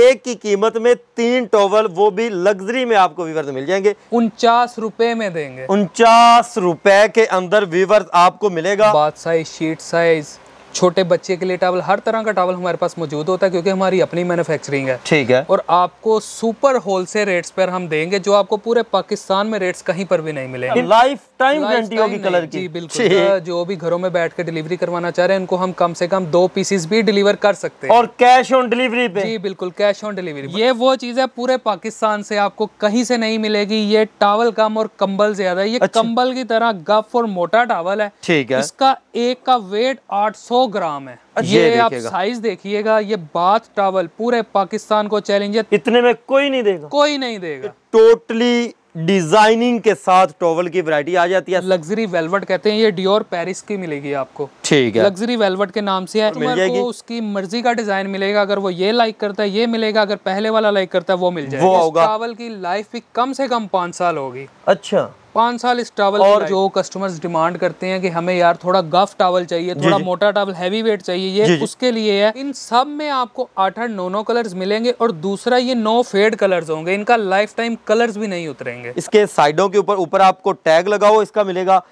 एक की कीमत में तीन टॉवल वो भी लग्जरी में आपको व्यूवर्स मिल जाएंगे उनचास रुपए में देंगे उनचास रुपए के अंदर व्यूवर्स आपको मिलेगा बात साइज शीट साइज छोटे बच्चे के लिए टावल हर तरह का टावल हमारे पास मौजूद होता है क्योंकि हमारी अपनी मैन्युफैक्चरिंग है ठीक है और आपको सुपर होलसेल रेट्स पर हम देंगे जो आपको पूरे पाकिस्तान में रेट्स कहीं पर भी नहीं मिलेंगे लाइफ टाइम गारंटी होगी कलर की बिल्कुल हाँ, जो भी घरों में बैठ कर डिलीवरी करवाना चाह रहे हैं उनको हम कम से कम दो पीसेस भी डिलीवर कर सकते हैं और कैश ऑन डिलीवरी पे जी बिल्कुल कैश ऑन डिलीवरी ये वो चीज है पूरे पाकिस्तान से आपको कहीं से नहीं मिलेगी ये टावल कम और कम्बल ज्यादा ये अच्छा। कम्बल की तरह गफ और मोटा टावल है ठीक है इसका एक का वेट सौ ग्राम है अच्छा, ये आप साइज देखिएगा ये बात टावल पूरे पाकिस्तान को चैलेंज है इतने में कोई नहीं देगा कोई नहीं देगा टोटली डिजाइनिंग के साथ टॉवल की वैरायटी आ जाती है लग्जरी वेलवेट कहते हैं ये डियोर पेरिस की मिलेगी आपको ठीक है लग्जरी वेलवेट के नाम से है मिल जाएगी उसकी मर्जी का डिजाइन मिलेगा अगर वो ये लाइक करता है ये मिलेगा अगर पहले वाला लाइक करता है वो मिल जाएगा टॉवल की लाइफ भी कम से कम पांच साल होगी अच्छा पाँच साल इस टावल और जो कस्टमर्स डिमांड करते हैं कि हमें यार थोड़ा गफ टावल चाहिए थोड़ा मोटा टावल हैवी वेट चाहिए ये उसके लिए है इन सब में आपको आठ आठ नौ नौ कलर मिलेंगे और दूसरा ये नो फेड कलर्स होंगे इनका लाइफ टाइम कलर्स भी नहीं उतरेंगे इसके साइडों के ऊपर ऊपर आपको टैग लगाओ इसका मिलेगा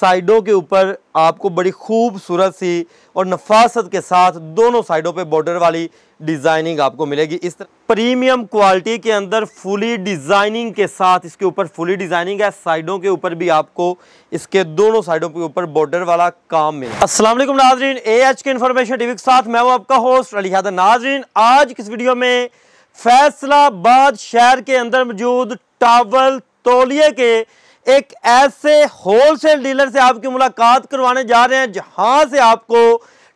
साइडों के ऊपर आपको बड़ी खूबसूरत सी और नफासत के साथ दोनों साइडों पे बॉर्डर वाली डिज़ाइनिंग आपको मिलेगी इस तरह प्रीमियम क्वालिटी के अंदर फुली डिज़ाइनिंग के साथ इसके ऊपर फुली डिज़ाइनिंग है साइडों के ऊपर भी आपको इसके दोनों साइडों के ऊपर बॉर्डर वाला काम मिलेगा Aslam Nazreen A H K information TV के साथ मैं हूँ आपका होस्ट अली हादर नाजरीन आज किस वीडियो में फैसलाबाद शहर के अंदर मौजूद टावल तोलिए के एक ऐसे होलसेल डीलर से आपकी मुलाकात करवाने जा रहे हैं जहां से आपको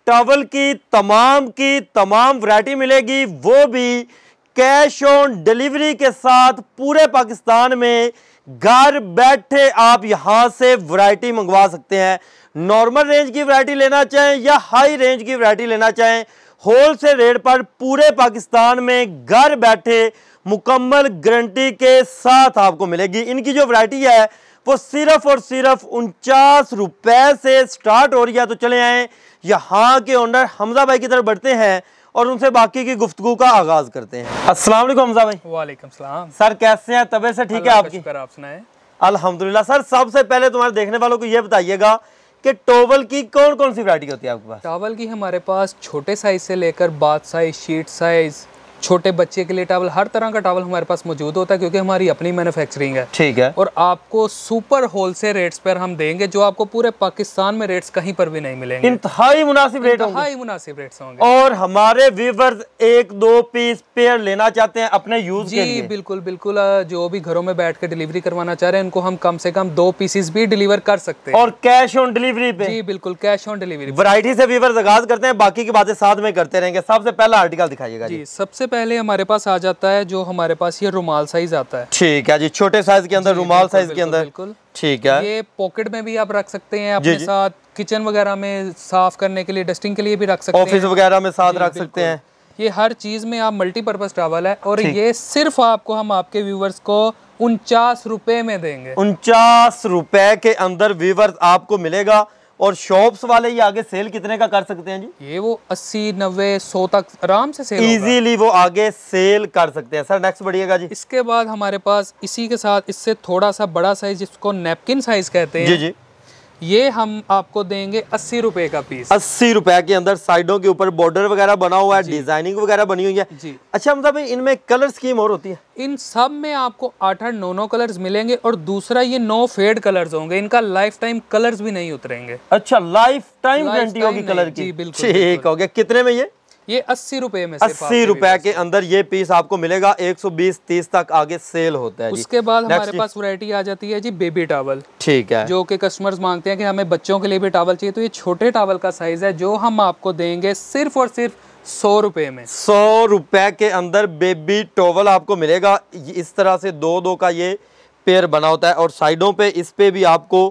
टॉवल की तमाम की तमाम वैरायटी मिलेगी वो भी कैश ऑन डिलीवरी के साथ पूरे पाकिस्तान में घर बैठे आप यहां से वैरायटी मंगवा सकते हैं नॉर्मल रेंज की वैरायटी लेना चाहें या हाई रेंज की वैरायटी लेना चाहें होलसेल रेट पर पूरे पाकिस्तान में घर बैठे मुकम्मल गारंटी के साथ आपको मिलेगी इनकी जो वैरायटी है वो सिर्फ और सिर्फ उनचास रुपए से स्टार्ट हो रही है तो चले आए यहाँ के ओनर हमजा भाई की तरफ बढ़ते हैं और उनसे बाकी की गुफ्तु का आगाज करते हैं अस्सलाम वालेकुम हमजा भाई वालेकुम सलाम सर कैसे हैं तबे से ठीक है आपकी आप सुनाए अल्हम्दुलिल्लाह सर सबसे पहले तुम्हारे देखने वालों को ये बताइएगा कि टॉवल की कौन कौन सी वरायटी होती है आपके पास टॉवल की हमारे पास छोटे साइज से लेकर बाद साइज शीट साइज छोटे बच्चे के लिए टावल हर तरह का टावल हमारे पास मौजूद होता है क्योंकि हमारी अपनी मैन्युफैक्चरिंग है ठीक है और आपको सुपर होलसेल रेट्स पर हम देंगे जो आपको पूरे पाकिस्तान में रेट्स कहीं पर भी नहीं मिलेंगे इंतहाई मुनासिब रेट इंतहाई मुनासिब रेट्स होंगे और हमारे व्यूवर्स एक दो पीस पेयर लेना चाहते हैं अपने यूज जी के लिए। बिल्कुल बिल्कुल जो भी घरों में बैठ कर डिलीवरी करवाना चाह रहे हैं उनको हम कम से कम दो पीसेस भी डिलीवर कर सकते हैं और कैश ऑन डिलीवरी पे जी बिल्कुल कैश ऑन डिलीवरी वरायटी से व्यूवर्स आगाज करते हैं बाकी की बातें साथ में करते रहेंगे सबसे पहला आर्टिकल दिखाइएगा जी सबसे पहले हमारे पास आ जाता है जो हमारे पास ये रुमाल साइज आता है ठीक है जी छोटे साइज के अंदर रुमाल साइज के अंदर बिल्कुल ठीक है ये पॉकेट में भी आप रख सकते हैं अपने साथ किचन वगैरह में साफ करने के लिए डस्टिंग के लिए भी रख सकते हैं ऑफिस वगैरह में साथ रख सकते हैं ये हर चीज़ में आप मल्टीपर्पज ट्रैवल है और ये सिर्फ आपको हम आपके व्यूवर्स को उनचास रुपए में देंगे उनचास रुपए के अंदर व्यूवर्स आपको मिलेगा और शॉप्स वाले ये आगे सेल कितने का कर सकते हैं जी ये वो अस्सी नब्बे सौ तक आराम से सेल इजीली वो आगे सेल कर सकते हैं सर नेक्स्ट बढ़िएगा जी इसके बाद हमारे पास इसी के साथ इससे थोड़ा सा बड़ा साइज जिसको नेपकिन साइज कहते हैं जी जी ये हम आपको देंगे अस्सी रुपए का पीस अस्सी रुपए के अंदर साइडों के ऊपर बॉर्डर वगैरह बना हुआ है डिजाइनिंग वगैरह बनी हुई है जी अच्छा मतलब इनमें कलर स्कीम और होती है इन सब में आपको आठ आठ नौ नौ कलर मिलेंगे और दूसरा ये नौ फेड कलर्स होंगे इनका लाइफ टाइम कलर भी नहीं उतरेंगे अच्छा लाइफ टाइम गारंटी होगी कलर की ठीक हो गया कितने में ये ये अस्सी रुपए में अस्सी रुपए के अंदर ये पीस आपको मिलेगा 120 30 तक आगे सेल होता है उसके बाद हमारे पास वरायटी आ जाती है जी बेबी टावल ठीक है जो कि कस्टमर्स मांगते हैं कि हमें बच्चों के लिए भी टावल चाहिए तो ये छोटे टावल का साइज है जो हम आपको देंगे सिर्फ और सिर्फ सौ रुपए में सौ रुपए के अंदर बेबी टॉवल आपको मिलेगा इस तरह से दो दो का ये पेयर बना होता है और साइडों पे इस पे भी आपको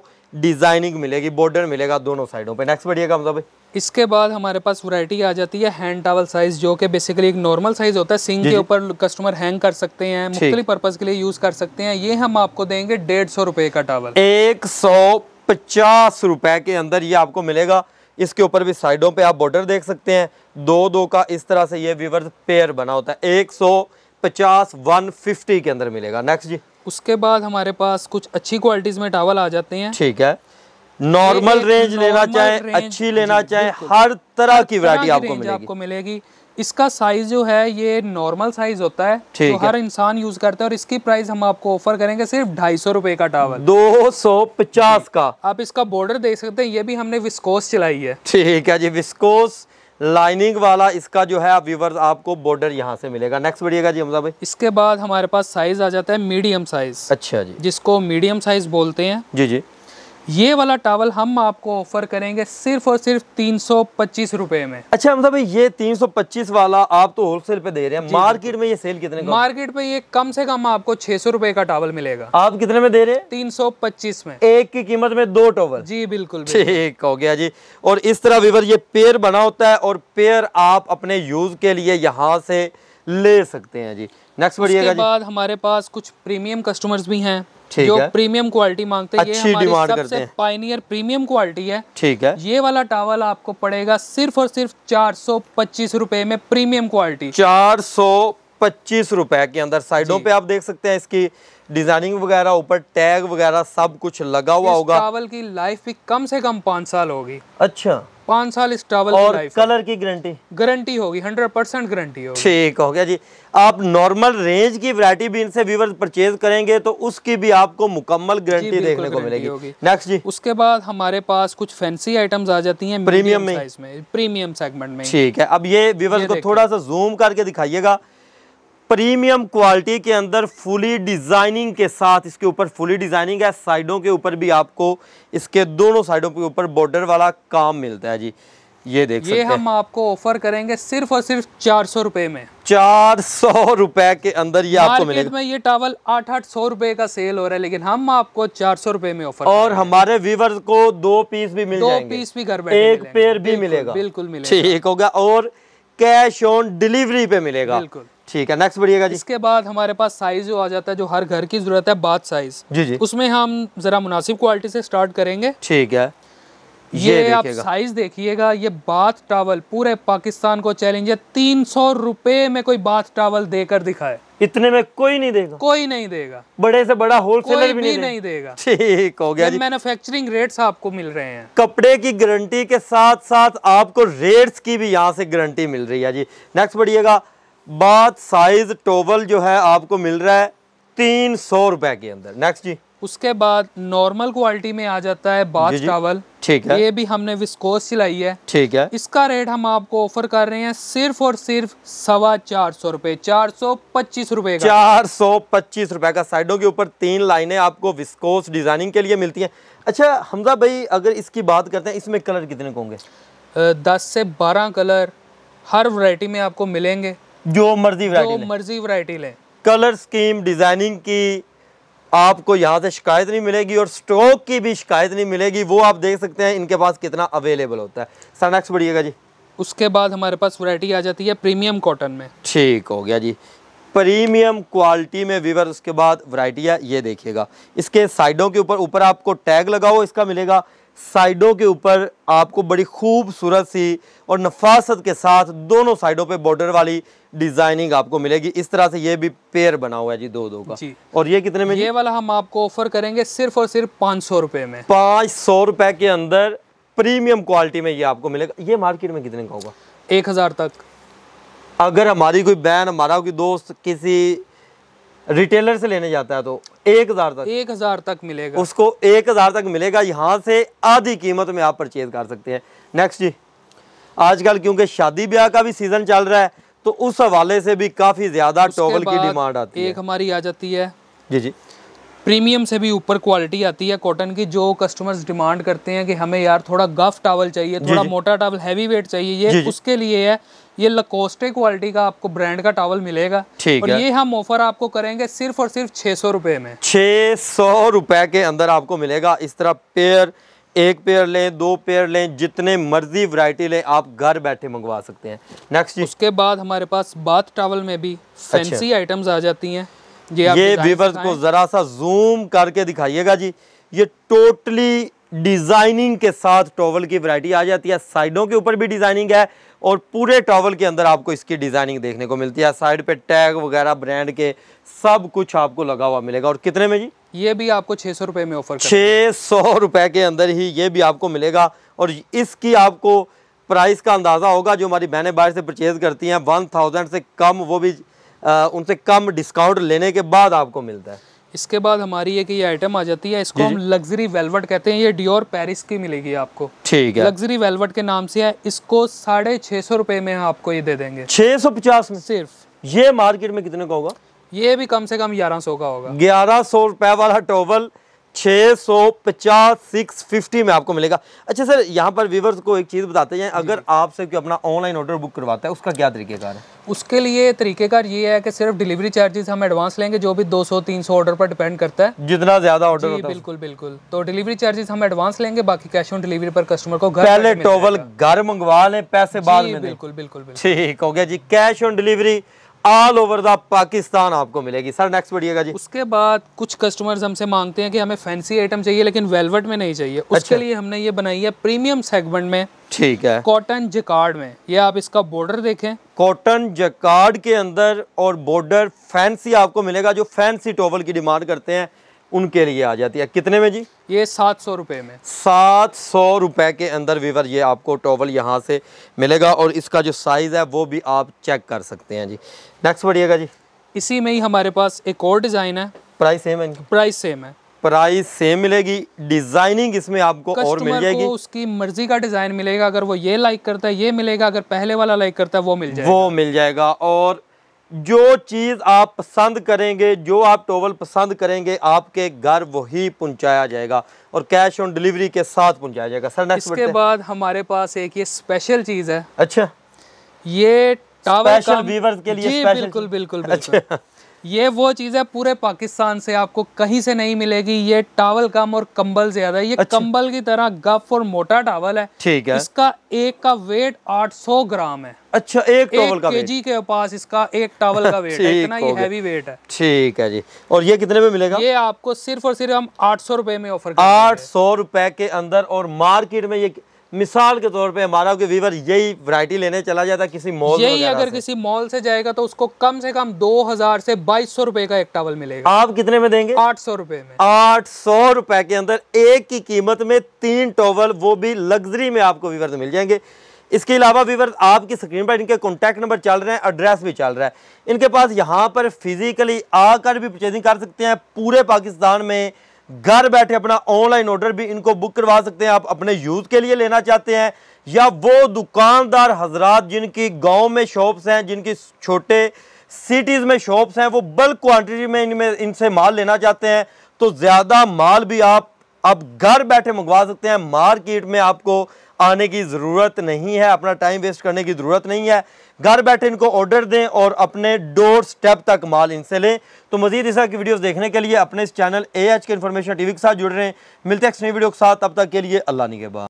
डिजाइनिंग मिलेगी बॉर्डर मिलेगा दोनों साइडों पे नेक्स्ट बढ़िएगा मतलब इसके बाद हमारे पास वैरायटी आ जाती है हैंड टावल साइज जो कि बेसिकली एक नॉर्मल साइज होता है सिंग के ऊपर कस्टमर हैंग कर सकते हैं मुख्तलि पर्पज के लिए यूज कर सकते हैं ये हम आपको देंगे डेढ़ सौ रुपए का टावल एक सौ पचास रुपए के अंदर ये आपको मिलेगा इसके ऊपर भी साइडों पे आप बॉर्डर देख सकते हैं दो दो का इस तरह से ये विवर्थ पेयर बना होता है एक सौ पचास वन फिफ्टी के अंदर मिलेगा नेक्स्ट जी उसके बाद हमारे पास कुछ अच्छी क्वालिटीज में टावल आ जाते हैं ठीक है नॉर्मल रेंज लेना चाहे अच्छी लेना चाहे हर तरह की वरायटी आपको आपको मिलेगी इसका साइज जो है ये नॉर्मल साइज होता है तो हर इंसान यूज करता है और इसकी प्राइस हम आपको ऑफर करेंगे सिर्फ ढाई सौ रुपए का टावर दो सौ पचास का आप इसका बॉर्डर देख सकते हैं ये भी हमने विस्कोस चलाई है ठीक है जी विस्कोस लाइनिंग वाला इसका जो है आप व्यूवर्स आपको बॉर्डर यहाँ से मिलेगा नेक्स्ट बढ़िएगा जी हमजा भाई इसके बाद हमारे पास साइज आ जाता है मीडियम साइज अच्छा जी जिसको मीडियम साइज बोलते हैं जी जी ये वाला टावल हम आपको ऑफर करेंगे सिर्फ और सिर्फ तीन सौ पच्चीस रुपए में अच्छा मतलब ये तीन सौ पच्चीस वाला आप तो होलसेल पे दे रहे हैं मार्केट में ये सेल कितने का मार्केट में ये कम से कम आपको छह सौ रुपए का टावल मिलेगा आप कितने में दे रहे हैं तीन सौ पच्चीस में एक की कीमत में दो टॉवल जी बिल्कुल ठीक हो गया जी और इस तरह विवर ये पेयर बना होता है और पेयर आप अपने यूज के लिए यहाँ से ले सकते हैं जी नेक्स्ट बढ़िया बाद हमारे पास कुछ प्रीमियम कस्टमर्स भी हैं जो प्रीमियम क्वालिटी मांगते हैं अच्छी डिमांड करते हैं पाइनियर प्रीमियम क्वालिटी है ठीक है ये वाला टावल आपको पड़ेगा सिर्फ और सिर्फ चार सौ पच्चीस रुपए में प्रीमियम क्वालिटी चार सौ पच्चीस रुपए के अंदर साइडों पे आप देख सकते हैं इसकी डिजाइनिंग वगैरह ऊपर टैग वगैरह सब कुछ लगा हुआ होगा टावल की लाइफ भी कम से कम पांच साल होगी अच्छा पाँच साल इस टॉवल और कलर की गारंटी गारंटी होगी हंड्रेड परसेंट गारंटी होगी ठीक हो गया जी आप नॉर्मल रेंज की वैरायटी भी इनसे व्यूवर परचेज करेंगे तो उसकी भी आपको मुकम्मल गारंटी देखने को मिलेगी नेक्स्ट जी उसके बाद हमारे पास कुछ फैंसी आइटम्स आ जाती हैं प्रीमियम में प्रीमियम सेगमेंट में ठीक है अब ये व्यूवर्स को थोड़ा सा जूम करके दिखाइएगा प्रीमियम क्वालिटी के अंदर फुली डिज़ाइनिंग के साथ इसके ऊपर फुली डिज़ाइनिंग है साइडों के ऊपर भी आपको इसके दोनों साइडों के ऊपर बॉर्डर वाला काम मिलता है जी ये देख ये सकते हम आपको ऑफर करेंगे सिर्फ और सिर्फ चार सौ रुपए में चार सौ रुपए के अंदर ये आपको मिलेगा में ये टावल आठ आठ सौ रुपए का सेल हो रहा है लेकिन हम आपको चार सौ रुपए में ऑफर और हमारे व्यूवर को दो पीस भी मिल दो जाएंगे पीस भी घर बैठे एक पेड़ भी मिलेगा बिल्कुल मिलेगा ठीक होगा और कैश ऑन डिलीवरी पे मिलेगा बिल्कुल ठीक है नेक्स्ट बढ़िएगा जी इसके बाद हमारे पास साइज जो आ जाता है जो हर घर की जरूरत है बात साइज जी जी उसमें हम जरा मुनासिब क्वालिटी से स्टार्ट करेंगे ठीक है ये, ये आप साइज देखिएगा ये बाथ टावल पूरे पाकिस्तान को चैलेंज है तीन सौ रुपए में कोई बाथ टावल देकर दिखाए इतने में कोई नहीं देगा कोई नहीं देगा बड़े से बड़ा होलसेलर भी, भी नहीं देगा ठीक हो गया मैन्युफैक्चरिंग रेट्स आपको मिल रहे हैं कपड़े की गारंटी के साथ साथ आपको रेट्स की भी यहाँ से गारंटी मिल रही है जी नेक्स्ट बढ़िएगा बाथ साइज टोवल जो है आपको मिल रहा है तीन सौ रुपए के अंदर नेक्स्ट जी उसके बाद नॉर्मल क्वालिटी में आ जाता है बाथ चावल ठीक है ये भी हमने विस्कोस सिलाई है ठीक है इसका रेट हम आपको ऑफर कर रहे हैं सिर्फ और सिर्फ सवा चार सौ रूपए चार सौ पच्चीस रूपए चार सौ पच्चीस रूपए का साइडों के ऊपर तीन लाइनें आपको विस्कोस डिजाइनिंग के लिए मिलती हैं अच्छा हमजा भाई अगर इसकी बात करते हैं इसमें कलर कितने होंगे दस से बारह कलर हर वरायटी में आपको मिलेंगे जो मर्जी जो मर्जी वरायटी लें कलर स्कीम डिजाइनिंग की आपको यहाँ से शिकायत नहीं मिलेगी और स्ट्रोक की भी शिकायत नहीं मिलेगी वो आप देख सकते हैं इनके पास कितना अवेलेबल होता है सर नेक्स्ट बढ़िएगा जी उसके बाद हमारे पास वरायटी आ जाती है प्रीमियम कॉटन में ठीक हो गया जी प्रीमियम क्वालिटी में वीवर उसके बाद वरायटियाँ है ये देखिएगा इसके साइडों के ऊपर ऊपर आपको टैग लगाओ इसका मिलेगा साइडों के ऊपर आपको बड़ी खूबसूरत सी और नफासत के साथ दोनों साइडों पे बॉर्डर वाली डिजाइनिंग आपको मिलेगी इस तरह से ये भी पेयर बना हुआ है जी दो दो का और ये कितने में ये वाला हम आपको ऑफर करेंगे सिर्फ और सिर्फ पाँच सौ रुपये में पाँच सौ रुपये के अंदर प्रीमियम क्वालिटी में ये आपको मिलेगा ये मार्केट में कितने का होगा एक हज़ार तक अगर हमारी कोई बहन हमारा कोई दोस्त किसी रिटेलर से लेने जाता है तो एक हजार तक एक हजार तक मिलेगा उसको एक हजार तक मिलेगा यहाँ से आधी कीमत में आप परचेज कर सकते हैं नेक्स्ट जी आजकल क्योंकि शादी ब्याह का भी सीजन चल रहा है तो उस हवाले से भी काफी ज्यादा टॉवल की डिमांड आती एक है एक हमारी आ जाती है जी जी प्रीमियम से भी ऊपर क्वालिटी आती है कॉटन की जो कस्टमर्स डिमांड करते हैं कि हमें यार थोड़ा गफ टावल चाहिए थोड़ा मोटा टावल हैवी वेट चाहिए ये उसके लिए है ये लकोस्टे क्वालिटी का आपको ब्रांड का टॉवल मिलेगा ठीक और है। ये हम ऑफर आपको करेंगे सिर्फ और सिर्फ छह सौ रुपए में छह सौ रुपए के अंदर आपको मिलेगा इस तरह पेयर एक पेयर लें दो पेयर लें जितने मर्जी वैरायटी लें आप घर बैठे मंगवा सकते हैं नेक्स्ट उसके बाद हमारे पास बाथ टॉवल में भी फैंसी अच्छा। आइटम्स आ जाती है ये ये को ज़रा सा जूम करके दिखाइएगा जी ये टोटली डिज़ाइनिंग के साथ टॉवल की वैरायटी आ जाती है साइडों के ऊपर भी डिज़ाइनिंग है और पूरे टॉवल के अंदर आपको इसकी डिज़ाइनिंग देखने को मिलती है साइड पे टैग वगैरह ब्रांड के सब कुछ आपको लगा हुआ मिलेगा और कितने में जी ये भी आपको छः सौ रुपये में ऑफर छः सौ रुपए के अंदर ही ये भी आपको मिलेगा और इसकी आपको प्राइस का अंदाज़ा होगा जो हमारी बहनें बाहर से परचेज़ करती हैं वन थाउजेंड से कम वो भी आ, उनसे कम डिस्काउंट लेने के बाद आपको मिलता है इसके बाद हमारी एक ये आइटम आ जाती है इसको हम लग्जरी वेलवेट कहते हैं ये डियोर पेरिस की मिलेगी आपको ठीक है लग्जरी वेलवेट के नाम से है इसको साढ़े छह सौ रूपये में आपको ये दे देंगे छह सौ पचास में सिर्फ ये मार्केट में कितने का होगा ये भी कम से कम ग्यारह सौ का होगा ग्यारह सौ रुपए वाला टोवल छः सौ पचास सिक्स फिफ्टी में आपको मिलेगा अच्छा सर यहाँ पर व्यूवर्स को एक चीज़ बताते हैं अगर आपसे कोई अपना ऑनलाइन ऑर्डर बुक करवाता है उसका क्या तरीकेकार है उसके लिए तरीकेकार ये है कि सिर्फ डिलीवरी चार्जेस हम एडवांस लेंगे जो भी 200 300 ऑर्डर पर डिपेंड करता है जितना ज्यादा ऑर्डर होता है बिल्कुल बिल्कुल तो डिलीवरी चार्जेस हम एडवांस लेंगे बाकी कैश ऑन डिलीवरी पर कस्टमर को घर पहले टोवल घर मंगवा लें पैसे बाद में बिल्कुल बिल्कुल ठीक हो गया जी cash on delivery all over the Pakistan आपको मिलेगी सर नेक्स्ट बढ़िएगा जी उसके बाद कुछ कस्टमर्स हमसे मांगते हैं कि हमें फैंसी आइटम चाहिए लेकिन वेलवेट में नहीं चाहिए अच्छा। उसके लिए हमने ये बनाई है प्रीमियम सेगमेंट में ठीक है कॉटन जकार्ड में ये आप इसका बॉर्डर देखें कॉटन जकार्ड के अंदर और बॉर्डर फैंसी आपको मिलेगा जो फैंसी टॉवल की डिमांड करते हैं उनके लिए आ जाती है कितने में जी ये सात सौ रुपये में सात सौ रुपये के अंदर वीवर ये आपको टॉवल यहाँ से मिलेगा और इसका जो साइज़ है वो भी आप चेक कर सकते हैं जी नेक्स्ट बढ़िएगा जी इसी में ही हमारे पास एक और डिज़ाइन है प्राइस सेम है प्राइस सेम है प्राइस सेम मिलेगी डिजाइनिंग इसमें आपको और मिल जाएगी उसकी मर्जी का डिजाइन मिलेगा अगर वो ये लाइक करता है ये मिलेगा अगर पहले वाला लाइक करता है वो मिल जाएगा वो मिल जाएगा और जो चीज़ आप पसंद करेंगे जो आप टोवल पसंद करेंगे आपके घर वही पहुंचाया जाएगा और कैश ऑन डिलीवरी के साथ पहुंचाया जाएगा सर नेक्स्ट इसके बाद हमारे पास एक ये स्पेशल चीज़ है अच्छा ये टावर स्पेशल के लिए बिल्कुल बिल्कुल, बिल्कुल। अच्छा ये वो चीज़ है पूरे पाकिस्तान से आपको कहीं से नहीं मिलेगी ये टावल कम और कंबल ज्यादा ये अच्छा। कंबल की तरह गफ और मोटा टावल है ठीक है इसका एक का वेट 800 ग्राम है अच्छा एक टावल का केजी के पास इसका एक टावल का वेट है इतना ये हैवी वेट है ठीक है जी और ये कितने में मिलेगा ये आपको सिर्फ और सिर्फ हम आठ सौ में ऑफर आठ सौ के अंदर और मार्केट में ये मिसाल के तौर पे हमारा के वीवर यही वैरायटी लेने चला जाता किसी मॉल यही अगर किसी मॉल से जाएगा तो उसको कम से कम 2000 से 2200 रुपए का एक टावल मिलेगा आप कितने में देंगे 800 रुपए में 800 रुपए के अंदर एक की कीमत में तीन टॉवल वो भी लग्जरी में आपको वीवर मिल जाएंगे इसके अलावा वीवर आपकी स्क्रीन पर इनके कॉन्टैक्ट नंबर चल रहे हैं एड्रेस भी चल रहा है इनके पास यहाँ पर फिजिकली आकर भी परचेजिंग कर सकते हैं पूरे पाकिस्तान में घर बैठे अपना ऑनलाइन ऑर्डर भी इनको बुक करवा सकते हैं आप अपने यूज़ के लिए लेना चाहते हैं या वो दुकानदार हजरात जिनकी गांव में शॉप्स हैं जिनकी छोटे सिटीज़ में शॉप्स हैं वो बल्क क्वांटिटी में इनमें इनसे माल लेना चाहते हैं तो ज़्यादा माल भी आप अब घर बैठे मंगवा सकते हैं मार्केट में आपको आने की ज़रूरत नहीं है अपना टाइम वेस्ट करने की ज़रूरत नहीं है घर बैठे इनको ऑर्डर दें और अपने डोर स्टेप तक माल इनसे लें तो मजीद इस की वीडियोस देखने के लिए अपने इस channel A H K information TV के साथ जुड़ रहे हैं मिलते हैं नई वीडियो के साथ अब तक के लिए अल्लाह निगेबा